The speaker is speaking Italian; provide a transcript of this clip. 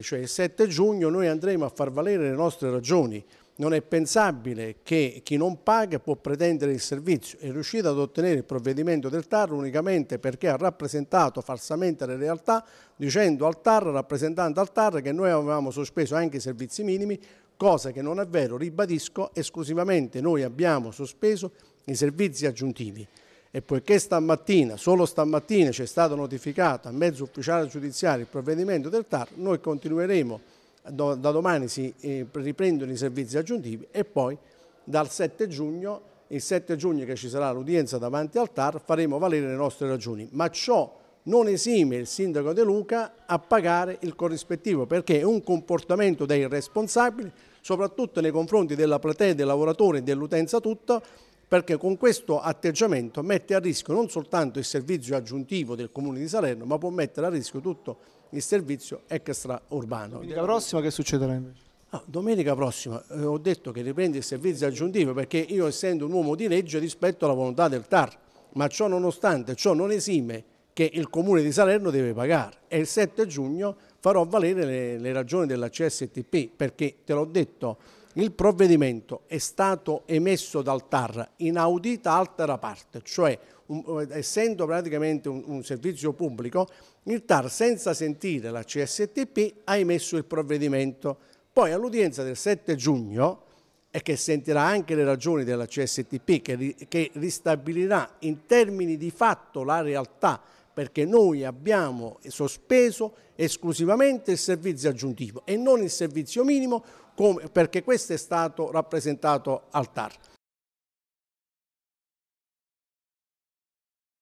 Cioè il 7 giugno noi andremo a far valere le nostre ragioni. Non è pensabile che chi non paga può pretendere il servizio. È riuscito ad ottenere il provvedimento del TAR unicamente perché ha rappresentato falsamente la realtà dicendo al TAR, rappresentando al TAR che noi avevamo sospeso anche i servizi minimi, cosa che non è vero, ribadisco, esclusivamente noi abbiamo sospeso i servizi aggiuntivi e poiché stamattina, solo stamattina, ci è stato notificato a mezzo ufficiale giudiziario il provvedimento del TAR, noi continueremo, da domani si eh, riprendono i servizi aggiuntivi e poi dal 7 giugno, il 7 giugno che ci sarà l'udienza davanti al TAR, faremo valere le nostre ragioni, ma ciò non esime il sindaco De Luca a pagare il corrispettivo perché è un comportamento dei responsabili, soprattutto nei confronti della platea, dei lavoratori e dell'utenza tutta, perché con questo atteggiamento mette a rischio non soltanto il servizio aggiuntivo del Comune di Salerno, ma può mettere a rischio tutto il servizio extraurbano. Domenica prossima che succederà invece? Ah, domenica prossima eh, ho detto che riprende il servizio aggiuntivo perché io essendo un uomo di legge rispetto alla volontà del TAR, ma ciò nonostante, ciò non esime che il Comune di Salerno deve pagare e il 7 giugno farò valere le, le ragioni della CSTP perché te l'ho detto il provvedimento è stato emesso dal TAR in audita altera parte, cioè un, eh, essendo praticamente un, un, servizio pubblico, il TAR senza sentire la CSTP ha emesso il provvedimento. Poi all'udienza del 7 giugno, e che sentirà anche le ragioni della CSTP, che, che ristabilirà in termini di fatto la realtà perché noi abbiamo sospeso esclusivamente il servizio aggiuntivo e non il servizio minimo come, perché questo è stato rappresentato al TAR.